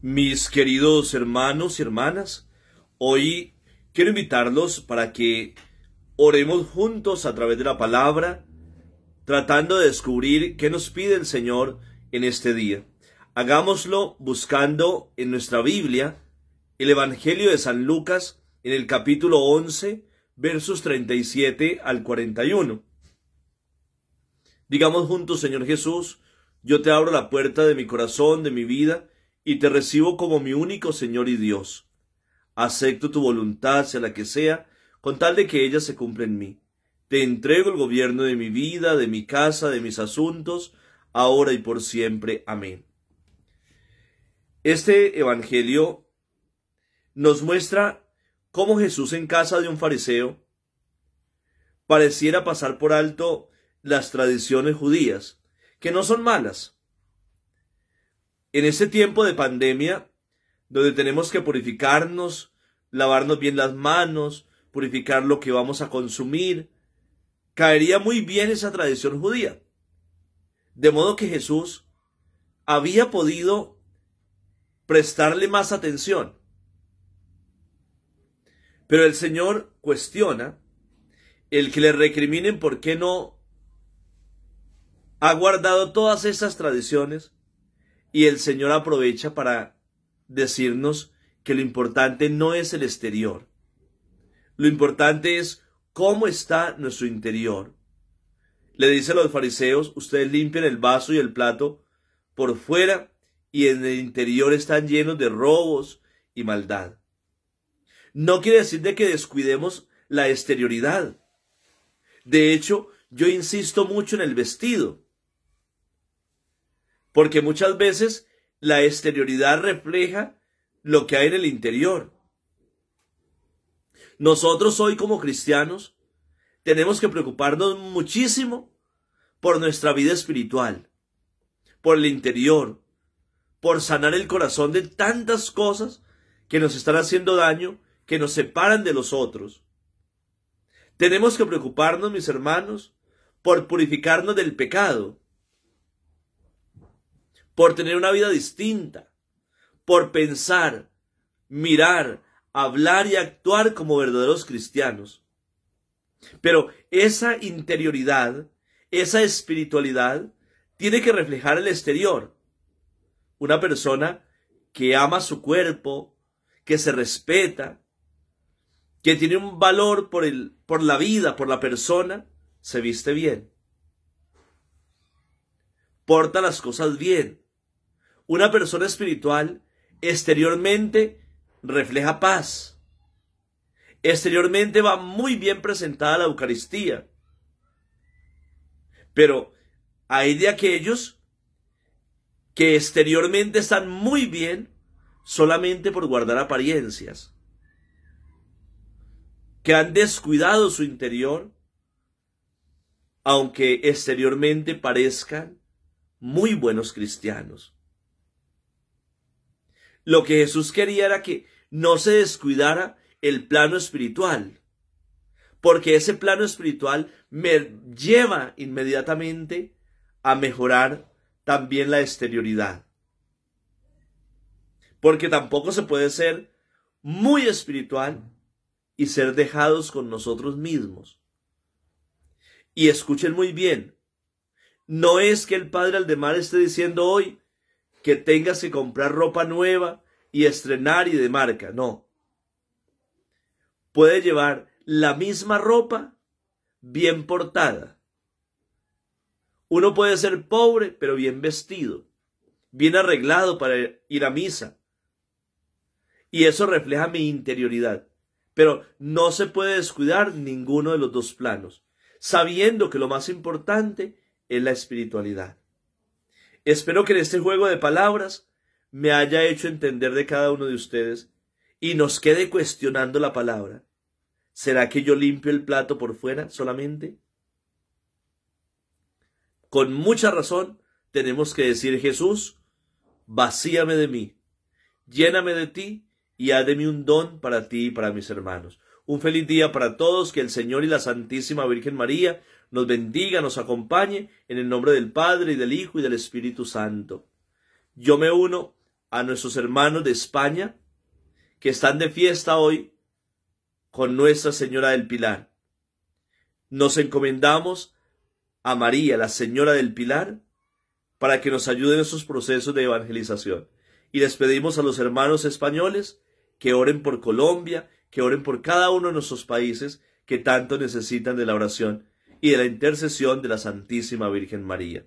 Mis queridos hermanos y hermanas, hoy quiero invitarlos para que oremos juntos a través de la palabra, tratando de descubrir qué nos pide el Señor en este día. Hagámoslo buscando en nuestra Biblia el Evangelio de San Lucas en el capítulo 11, versos 37 al 41. Digamos juntos, Señor Jesús, yo te abro la puerta de mi corazón, de mi vida, y te recibo como mi único Señor y Dios. Acepto tu voluntad, sea la que sea, con tal de que ella se cumpla en mí. Te entrego el gobierno de mi vida, de mi casa, de mis asuntos, ahora y por siempre. Amén. Este Evangelio nos muestra cómo Jesús en casa de un fariseo pareciera pasar por alto las tradiciones judías, que no son malas, en ese tiempo de pandemia, donde tenemos que purificarnos, lavarnos bien las manos, purificar lo que vamos a consumir, caería muy bien esa tradición judía. De modo que Jesús había podido prestarle más atención. Pero el Señor cuestiona el que le recriminen por qué no ha guardado todas esas tradiciones y el Señor aprovecha para decirnos que lo importante no es el exterior. Lo importante es cómo está nuestro interior. Le dice a los fariseos, ustedes limpian el vaso y el plato por fuera y en el interior están llenos de robos y maldad. No quiere decir de que descuidemos la exterioridad. De hecho, yo insisto mucho en el vestido. Porque muchas veces la exterioridad refleja lo que hay en el interior. Nosotros hoy como cristianos tenemos que preocuparnos muchísimo por nuestra vida espiritual, por el interior, por sanar el corazón de tantas cosas que nos están haciendo daño, que nos separan de los otros. Tenemos que preocuparnos, mis hermanos, por purificarnos del pecado, por tener una vida distinta, por pensar, mirar, hablar y actuar como verdaderos cristianos. Pero esa interioridad, esa espiritualidad, tiene que reflejar el exterior. Una persona que ama su cuerpo, que se respeta, que tiene un valor por, el, por la vida, por la persona, se viste bien. Porta las cosas bien. Una persona espiritual exteriormente refleja paz. Exteriormente va muy bien presentada la Eucaristía. Pero hay de aquellos que exteriormente están muy bien solamente por guardar apariencias, que han descuidado su interior, aunque exteriormente parezcan muy buenos cristianos. Lo que Jesús quería era que no se descuidara el plano espiritual, porque ese plano espiritual me lleva inmediatamente a mejorar también la exterioridad. Porque tampoco se puede ser muy espiritual y ser dejados con nosotros mismos. Y escuchen muy bien, no es que el Padre Aldemar esté diciendo hoy, que tengas que comprar ropa nueva y estrenar y de marca, no. Puede llevar la misma ropa bien portada. Uno puede ser pobre, pero bien vestido, bien arreglado para ir a misa. Y eso refleja mi interioridad. Pero no se puede descuidar ninguno de los dos planos, sabiendo que lo más importante es la espiritualidad. Espero que en este juego de palabras me haya hecho entender de cada uno de ustedes y nos quede cuestionando la palabra. ¿Será que yo limpio el plato por fuera solamente? Con mucha razón tenemos que decir Jesús, vacíame de mí, lléname de ti y hádeme un don para ti y para mis hermanos. Un feliz día para todos, que el Señor y la Santísima Virgen María nos bendiga, nos acompañe, en el nombre del Padre, y del Hijo, y del Espíritu Santo. Yo me uno a nuestros hermanos de España, que están de fiesta hoy con Nuestra Señora del Pilar. Nos encomendamos a María, la Señora del Pilar, para que nos ayude en esos procesos de evangelización. Y les pedimos a los hermanos españoles que oren por Colombia, que oren por cada uno de nuestros países que tanto necesitan de la oración y de la intercesión de la Santísima Virgen María.